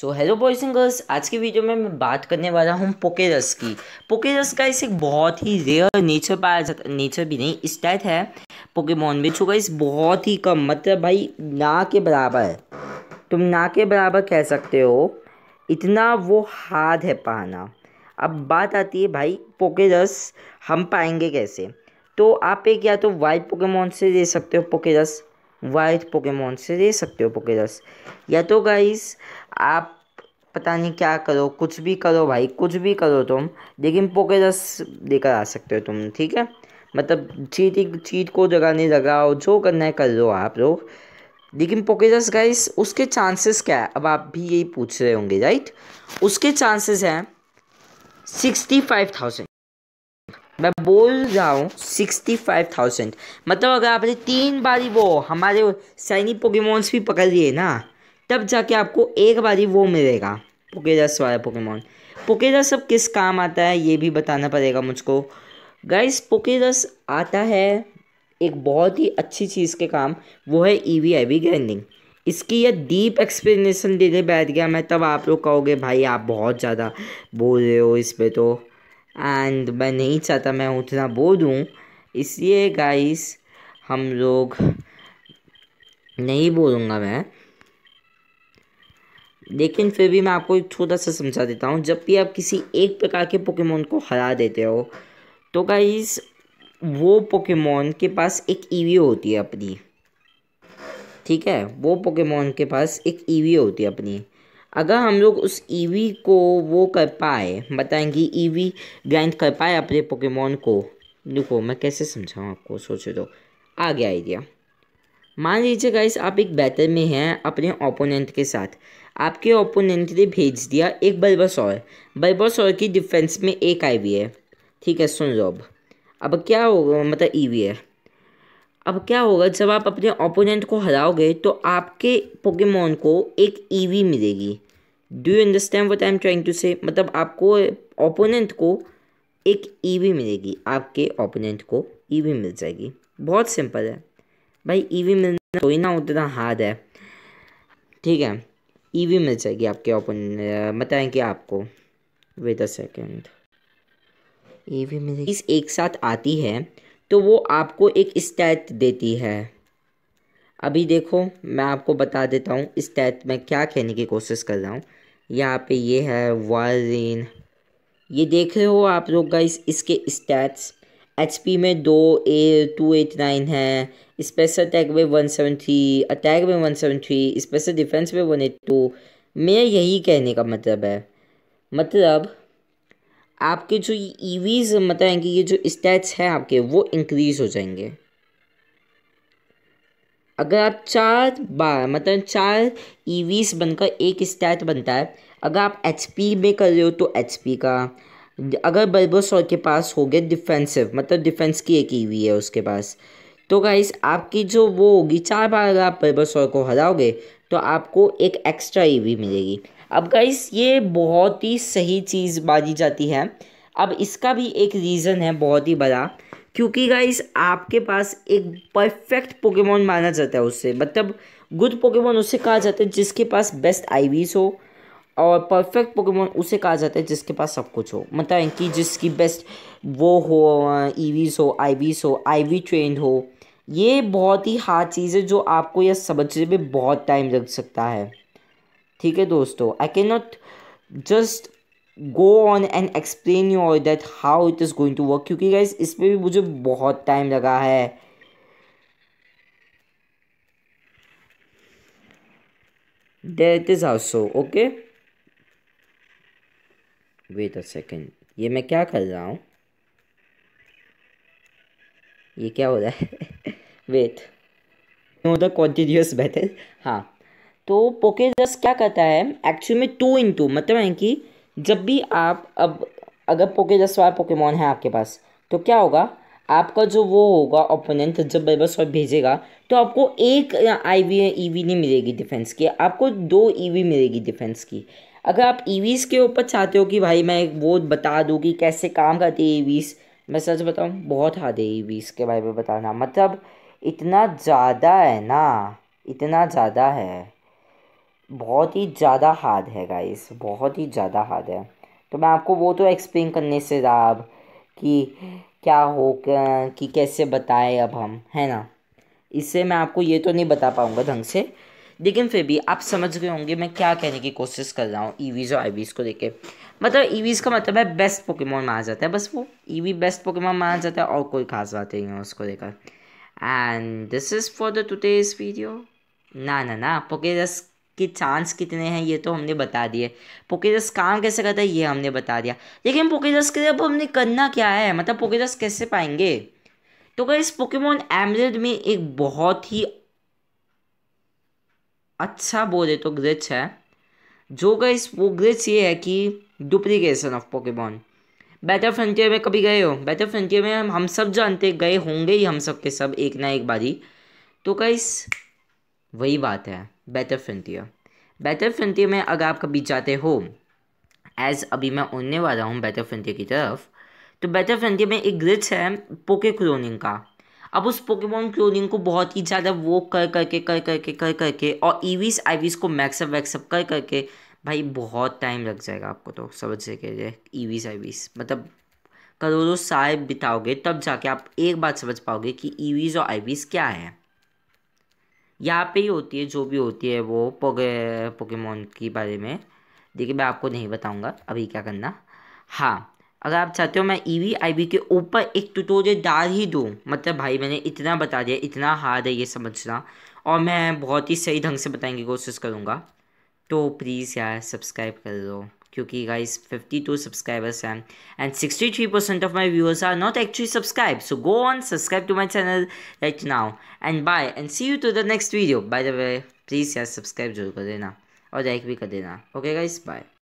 so hello boys and girls आज की video में मैं बात करने वाला हूँ पोकेरस की पोकेरस का इस एक बहुत ही रेयर नेचर पाया जाता नेचर भी नहीं स्टैट है पोकेमोन में छुगा इस बहुत ही कम मतलब भाई ना के बराबर है तुम ना के बराबर कह सकते हो इतना वो हार्ड है पाना अब बात आती है भाई पोकेरस हम पाएंगे कैसे तो आप एक या तो वाइट पोकेमोन से ले सकते हो पोकेरस वाइट पोकेमोन से ले सकते हो पोकेरस या तो गाइस आप पता नहीं क्या करो कुछ भी करो भाई कुछ भी करो तुम लेकिन पोकेरस लेकर आ सकते हो तुम ठीक है मतलब चीट चीट को जगाने लगाओ जो करना है कर लो आप लोग लेकिन पोकेरस गाइस उसके चांसेस क्या है अब आप भी यही पूछ रहे होंगे राइट उसके चांसेस हैं सिक्सटी फाइव थाउजेंड मैं बोल रहा हूँ सिक्सटी फाइव थाउजेंड मतलब अगर आपने तीन बारी वो हमारे सैनी पोकेमोन्स भी पकड़ लिए ना तब जाके आपको एक बारी वो मिलेगा पोकेरस वाला पोकेमोन पोकेरस अब किस काम आता है ये भी बताना पड़ेगा मुझको गाइस पोकेरस आता है एक बहुत ही अच्छी चीज़ के काम वो है E V I V grinding इसकी यह डीप एक्सप्लेनेशन देने बैठ गया मैं तब आप लोग कहोगे भाई आप बहुत ज़्यादा बोल रहे हो इस पर तो एंड मैं नहीं चाहता मैं उतना बोलूँ इसलिए गाइस हम लोग नहीं बोलूँगा मैं लेकिन फिर भी मैं आपको एक छोटा सा समझा देता हूँ जब भी आप किसी एक प्रकार के पोकेमोन को हरा देते हो तो गाइस वो पोकेमोन के पास एक ईवी e होती है अपनी ठीक है वो पोकेमोन के पास एक ईवी e होती है अपनी अगर हम लोग उस ईवी e को वो कर पाए बताएंगे ईवी e ग्राइंड कर पाए अपने पोकेमोन को देखो मैं कैसे समझाऊँ आपको सोचो तो आ गया आइडिया मान लीजिए गाइस आप एक बैटल में हैं अपने ओपोनेंट के साथ आपके ओपोनेंट ने भेज दिया एक बल्बसौर बल्बसौर की डिफेंस में एक आईवी है ठीक है सुन लो अब अब क्या होगा मतलब ईवी e है अब क्या होगा जब आप अपने ओपोनेंट को हराओगे तो आपके पोकेमोन को एक ईवी मिलेगी do you understand what I am trying to say मतलब आपको ओपोनेंट को एक ईवी e मिलेगी आपके ओपोनेंट को ईवी e मिल जाएगी बहुत सिंपल है भाई ईवी e मिलना कोई ना उतना हार्ड है ठीक है ईवी मिल जाएगी आपके ओपोनेंट बताएंगे आपको विद अ सेकेंड ईवी मिलेगी इस एक साथ आती है तो वो आपको एक स्टैट देती है अभी देखो मैं आपको बता देता हूँ स्टैट में क्या कहने की कोशिश कर रहा हूँ यहाँ पे ये है वाजीन ये देख रहे हो आप लोग गाइस इसके स्टैट्स एच में दो ए टू एट नाइन है स्पेशल अटैक में वन सेवन थ्री अटैक में one seven three special defence में वन एट टू मेरा यही कहने का मतलब है मतलब आपके जो ईवीज e मतलब कि ये जो स्टैट्स हैं आपके वो इंक्रीज़ हो जाएंगे अगर आप चार बार मतलब चार ईवीस e बनकर एक स्टैट बनता है अगर आप एच में कर रहे हो तो एच का अगर सौ के पास हो गया डिफेंसिव मतलब डिफेंस की एक ईवी e है उसके पास तो गाइस आपकी जो वो होगी चार बार अगर आप सौ को हराओगे तो आपको एक एक्स्ट्रा ईवी e मिलेगी अब गाइस ये बहुत ही सही चीज़ मानी जाती है अब इसका भी एक रीज़न है बहुत ही बड़ा क्योंकि गाइस आपके पास एक परफेक्ट पोकेमोन माना जाता है उससे मतलब गुड पोकेमोन उसे कहा जाता है जिसके पास बेस्ट आईवीज हो और परफेक्ट पोकेमोन उसे कहा जाता है जिसके पास सब कुछ हो मतलब कि जिसकी बेस्ट वो हो ईवीज e हो आईवीज हो आईवी ट्रेंड हो ये बहुत ही हार्ड चीज़ है जो आपको यह समझने में बहुत टाइम लग सकता है ठीक है दोस्तों I can not just go on and explain you all that how it is going to work क्योंकि गाइज इस पर भी मुझे बहुत टाइम लगा है that is also okay wait a second ये मैं क्या कर रहा हूँ ये क्या हो रहा है wait no the continues better हाँ तो पोके रस क्या करता है एक्चुअली में टू इन टू मतलब है कि जब भी आप अब अगर पोके जसवार पोकेमोन है आपके पास तो क्या होगा आपका जो वो होगा ओपोनेंट जब बेबस स्वैप भेजेगा तो आपको एक आई वी ई वी नहीं मिलेगी डिफेंस की आपको दो ई e वी मिलेगी डिफेंस की अगर आप ई e वीज़ के ऊपर चाहते हो कि भाई मैं वो बता दूँ कि कैसे काम करती है ई e वीज़ मैं सच बताऊँ बहुत हार्ड है ई वीज़ के बारे में बताना मतलब इतना ज़्यादा है ना इतना ज़्यादा है बहुत ही ज़्यादा हार्ड है गाइस बहुत ही ज़्यादा हार्ड है तो मैं आपको वो तो एक्सप्लेन करने से रहा अब कि क्या हो कि कैसे बताएं अब हम है ना इससे मैं आपको ये तो नहीं बता पाऊँगा ढंग से लेकिन फिर भी आप समझ गए होंगे मैं क्या कहने की कोशिश कर रहा हूँ ईवीज़ e और आईवीज़ को लेके मतलब ईवीज़ e का मतलब है बेस्ट पोकेमोन माना जाता है बस वो ईवी बेस्ट पोकेमोन माना जाता है और कोई खास बात नहीं है उसको लेकर and this is for the today's video ना ना ना पोकेरस कि चांस कितने हैं ये तो हमने बता दिए पोकेजस काम कैसे करता है ये हमने बता दिया लेकिन पोकेजस के लिए अब हमने करना क्या है मतलब पोकेजस कैसे पाएंगे तो क्या इस पोकेमोन एमरेड में एक बहुत ही अच्छा बोले तो ग्रिच है जो इस वो ग्रिच ये है कि duplication of Pokemon battle Frontier में कभी गए हो बैटर फ्रंटियर में हम सब जानते गए होंगे ही हम सब के सब एक ना एक बारी तो इस वही बात है बेटर फ्रंटियर बेटर फ्रंटियर में अगर आप कभी जाते हो एज अभी मैं उड़ने वाला हूँ बेटर फ्रंटियर की तरफ तो बेटर फ्रंटियर में एक ग्रिच है पोके क्लोनिंग का अब उस पोकेबॉन क्लोनिंग को बहुत ही ज़्यादा वो कर करके कर करके कर करके और ईवीस e आईवीस को मैक्सअप वैक्सअप कर करके भाई बहुत टाइम लग जाएगा आपको तो समझने के लिए ईवीस आईवीस मतलब करोड़ों साल बिताओगे तब जाके आप एक बात समझ पाओगे कि ईवीज e और आईवीज क्या है यहाँ पे ही होती है जो भी होती है वो पोगे पोकेमोन के बारे में देखिए मैं आपको नहीं बताऊँगा अभी क्या करना हाँ अगर आप चाहते हो मैं ई वी आई वी के ऊपर एक ट्यूटोरियल डाल ही दूँ मतलब भाई मैंने इतना बता दिया इतना हार्ड है ये समझना और मैं बहुत ही सही ढंग से बताने की कोशिश करूँगा तो प्लीज़ यार सब्सक्राइब कर लो क्योंकि guys 52 subscribers and and 63% of my viewers are not actually subscribed so go on subscribe to my channel right now and bye and see you to the next video by the way please यार subscribe जरूर कर देना और like भी कर देना okay guys bye